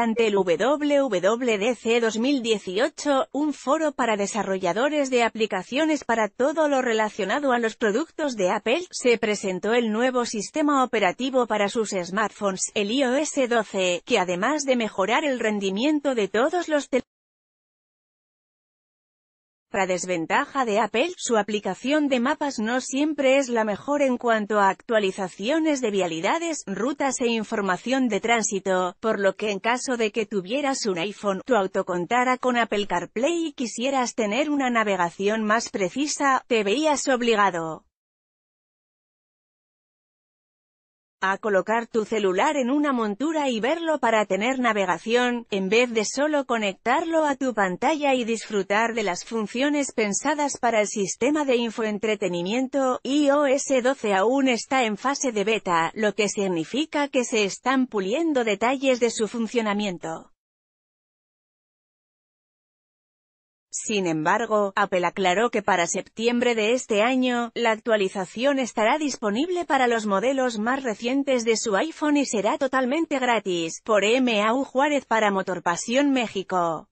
Durante el WWDC 2018, un foro para desarrolladores de aplicaciones para todo lo relacionado a los productos de Apple, se presentó el nuevo sistema operativo para sus smartphones, el iOS 12, que además de mejorar el rendimiento de todos los teléfonos, para desventaja de Apple, su aplicación de mapas no siempre es la mejor en cuanto a actualizaciones de vialidades, rutas e información de tránsito, por lo que en caso de que tuvieras un iPhone, tu auto contara con Apple CarPlay y quisieras tener una navegación más precisa, te veías obligado a colocar tu celular en una montura y verlo para tener navegación, en vez de solo conectarlo a tu pantalla y disfrutar de las funciones pensadas para el sistema de infoentretenimiento, iOS 12 aún está en fase de beta, lo que significa que se están puliendo detalles de su funcionamiento. Sin embargo, Apple aclaró que para septiembre de este año, la actualización estará disponible para los modelos más recientes de su iPhone y será totalmente gratis, por M.A.U. Juárez para Motorpasión México.